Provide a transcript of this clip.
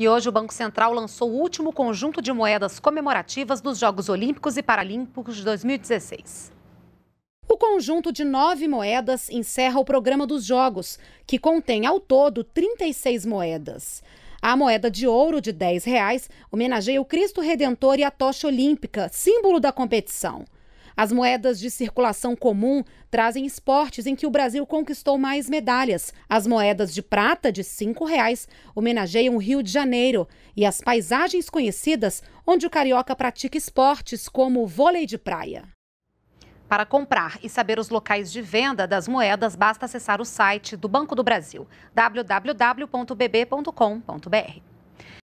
E hoje o Banco Central lançou o último conjunto de moedas comemorativas dos Jogos Olímpicos e Paralímpicos de 2016. O conjunto de nove moedas encerra o programa dos Jogos, que contém ao todo 36 moedas. A moeda de ouro de R$ 10 reais homenageia o Cristo Redentor e a tocha olímpica, símbolo da competição. As moedas de circulação comum trazem esportes em que o Brasil conquistou mais medalhas. As moedas de prata de R$ reais homenageiam o Rio de Janeiro e as paisagens conhecidas onde o carioca pratica esportes como o vôlei de praia. Para comprar e saber os locais de venda das moedas, basta acessar o site do Banco do Brasil, www.bb.com.br.